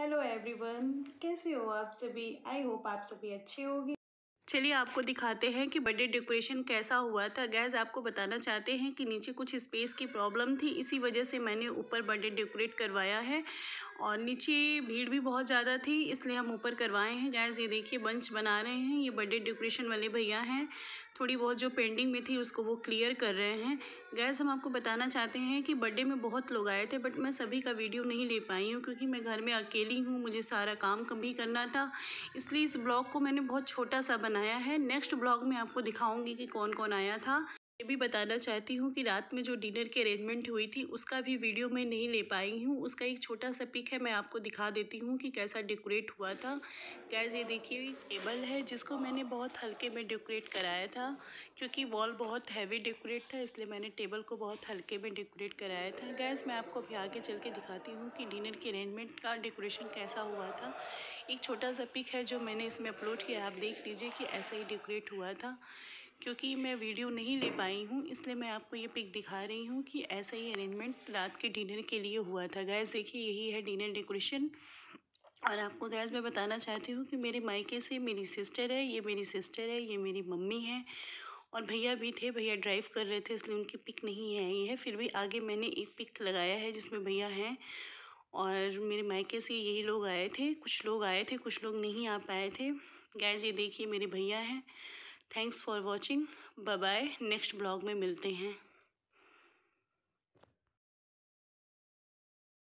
hello everyone कैसे हो आप सभी आई होप आप सभी अच्छे होगी चलिए आपको दिखाते हैं कि बर्थडे डेकोरेशन कैसा हुआ था गैज़ आपको बताना चाहते हैं कि नीचे कुछ स्पेस की प्रॉब्लम थी इसी वजह से मैंने ऊपर बर्थडे डेकोरेट करवाया है और नीचे भीड़ भी बहुत ज़्यादा थी इसलिए हम ऊपर करवाए हैं गैज़ ये देखिए बंच बना रहे हैं ये बर्थडे डेकोरेशन वाले भैया हैं थोड़ी बहुत जो पेंडिंग में थी उसको वो क्लियर कर रहे हैं गैस हम आपको बताना चाहते हैं कि बर्थडे में बहुत लोग आए थे बट मैं सभी का वीडियो नहीं ले पाई हूँ क्योंकि मैं घर में अकेली हूँ मुझे सारा काम कभी करना था इसलिए इस ब्लॉग को मैंने बहुत छोटा सा बनाया है नेक्स्ट ब्लॉग में आपको दिखाऊँगी कि कौन कौन आया था ये भी बताना चाहती हूँ कि रात में जो डिनर की अरेंजमेंट हुई थी उसका भी वीडियो मैं नहीं ले पाई हूँ उसका एक छोटा सा पिक है मैं आपको दिखा देती हूँ कि कैसा डेकोरेट हुआ था गैस ये देखिए टेबल है जिसको मैंने बहुत हल्के में डेकोरेट कराया था क्योंकि वॉल बहुत हैवी डेकोरेट था इसलिए मैंने टेबल को बहुत हल्के में डेकोरेट कराया था गैस मैं आपको अभी आगे चल के दिखाती हूँ कि डिनर की अरेंजमेंट का डेकोरेशन कैसा हुआ था एक छोटा सा पिक है जो मैंने इसमें अपलोड किया आप देख लीजिए कि ऐसा ही डेकोरेट हुआ था क्योंकि मैं वीडियो नहीं ले पाई हूँ इसलिए मैं आपको ये पिक दिखा रही हूँ कि ऐसा ही अरेंजमेंट रात के डिनर के लिए हुआ था गैस देखिए यही है डिनर डेकोरेशन और आपको गैस मैं बताना चाहती हूँ कि मेरे मायके से मेरी सिस्टर है ये मेरी सिस्टर है ये मेरी मम्मी है और भैया भी थे भैया ड्राइव कर रहे थे इसलिए उनकी पिक नहीं है आई है फिर भी आगे मैंने एक पिक लगाया है जिसमें भैया हैं और मेरे मायके से यही लोग आए थे कुछ लोग आए थे कुछ लोग नहीं आ पाए थे गैस ये देखिए मेरे भैया हैं thanks for watching bye next blog में मिलते हैं